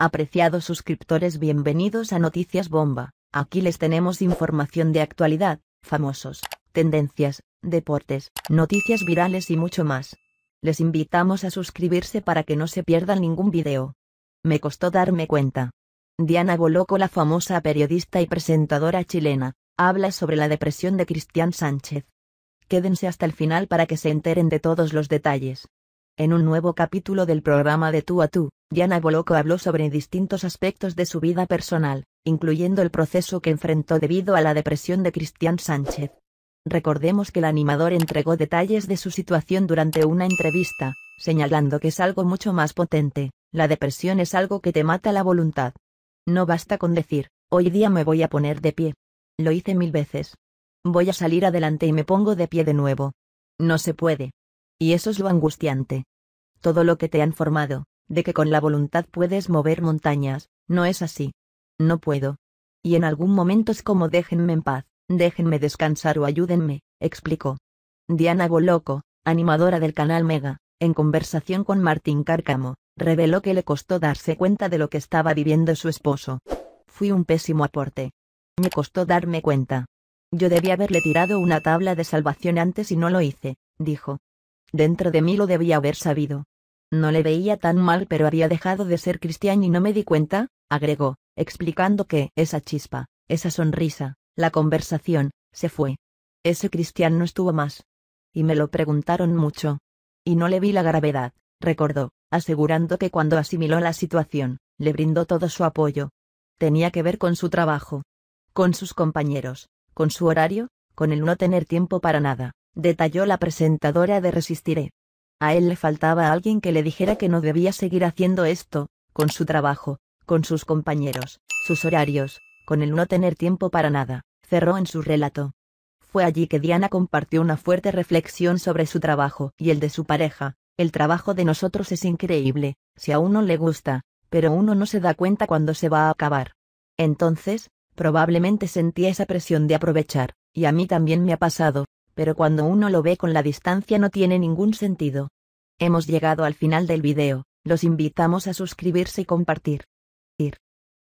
Apreciados suscriptores, bienvenidos a Noticias Bomba. Aquí les tenemos información de actualidad, famosos, tendencias, deportes, noticias virales y mucho más. Les invitamos a suscribirse para que no se pierdan ningún video. Me costó darme cuenta. Diana Boloco, la famosa periodista y presentadora chilena, habla sobre la depresión de Cristian Sánchez. Quédense hasta el final para que se enteren de todos los detalles. En un nuevo capítulo del programa de Tú a Tú. Diana Boloco habló sobre distintos aspectos de su vida personal, incluyendo el proceso que enfrentó debido a la depresión de Cristian Sánchez. Recordemos que el animador entregó detalles de su situación durante una entrevista, señalando que es algo mucho más potente, la depresión es algo que te mata la voluntad. No basta con decir, hoy día me voy a poner de pie. Lo hice mil veces. Voy a salir adelante y me pongo de pie de nuevo. No se puede. Y eso es lo angustiante. Todo lo que te han formado, de que con la voluntad puedes mover montañas, no es así. No puedo. Y en algún momento es como déjenme en paz, déjenme descansar o ayúdenme, explicó. Diana Boloco, animadora del canal Mega, en conversación con Martín Cárcamo, reveló que le costó darse cuenta de lo que estaba viviendo su esposo. Fui un pésimo aporte. Me costó darme cuenta. Yo debía haberle tirado una tabla de salvación antes y no lo hice, dijo. Dentro de mí lo debía haber sabido, no le veía tan mal pero había dejado de ser cristiano y no me di cuenta, agregó, explicando que esa chispa, esa sonrisa, la conversación, se fue. Ese cristiano no estuvo más. Y me lo preguntaron mucho. Y no le vi la gravedad, recordó, asegurando que cuando asimiló la situación, le brindó todo su apoyo. Tenía que ver con su trabajo. Con sus compañeros, con su horario, con el no tener tiempo para nada, detalló la presentadora de Resistiré. A él le faltaba alguien que le dijera que no debía seguir haciendo esto, con su trabajo, con sus compañeros, sus horarios, con el no tener tiempo para nada, cerró en su relato. Fue allí que Diana compartió una fuerte reflexión sobre su trabajo y el de su pareja. El trabajo de nosotros es increíble, si a uno le gusta, pero uno no se da cuenta cuando se va a acabar. Entonces, probablemente sentía esa presión de aprovechar, y a mí también me ha pasado, pero cuando uno lo ve con la distancia no tiene ningún sentido. Hemos llegado al final del video, los invitamos a suscribirse y compartir.